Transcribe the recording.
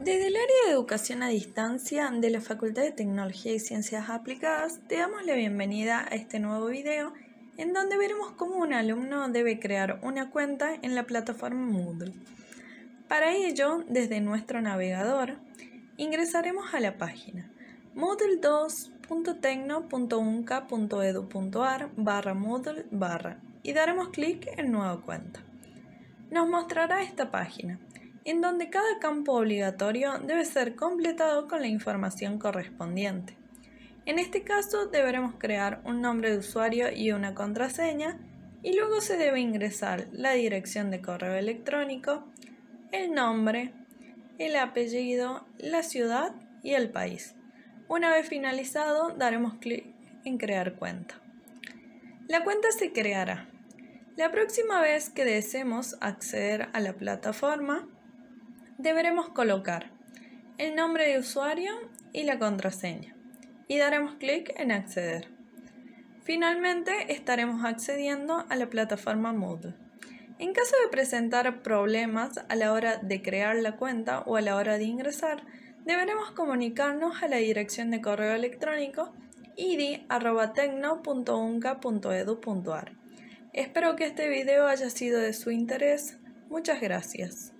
Desde el área de educación a distancia de la Facultad de Tecnología y Ciencias Aplicadas, te damos la bienvenida a este nuevo video en donde veremos cómo un alumno debe crear una cuenta en la plataforma Moodle. Para ello, desde nuestro navegador, ingresaremos a la página moodle2.tecno.unca.edu.ar barra Moodle barra y daremos clic en Nueva cuenta. Nos mostrará esta página en donde cada campo obligatorio debe ser completado con la información correspondiente. En este caso deberemos crear un nombre de usuario y una contraseña y luego se debe ingresar la dirección de correo electrónico, el nombre, el apellido, la ciudad y el país. Una vez finalizado daremos clic en crear cuenta. La cuenta se creará. La próxima vez que deseemos acceder a la plataforma, deberemos colocar el nombre de usuario y la contraseña y daremos clic en acceder. Finalmente estaremos accediendo a la plataforma Moodle. En caso de presentar problemas a la hora de crear la cuenta o a la hora de ingresar, deberemos comunicarnos a la dirección de correo electrónico idi.tecno.unca.edu.ar. Espero que este video haya sido de su interés. Muchas gracias.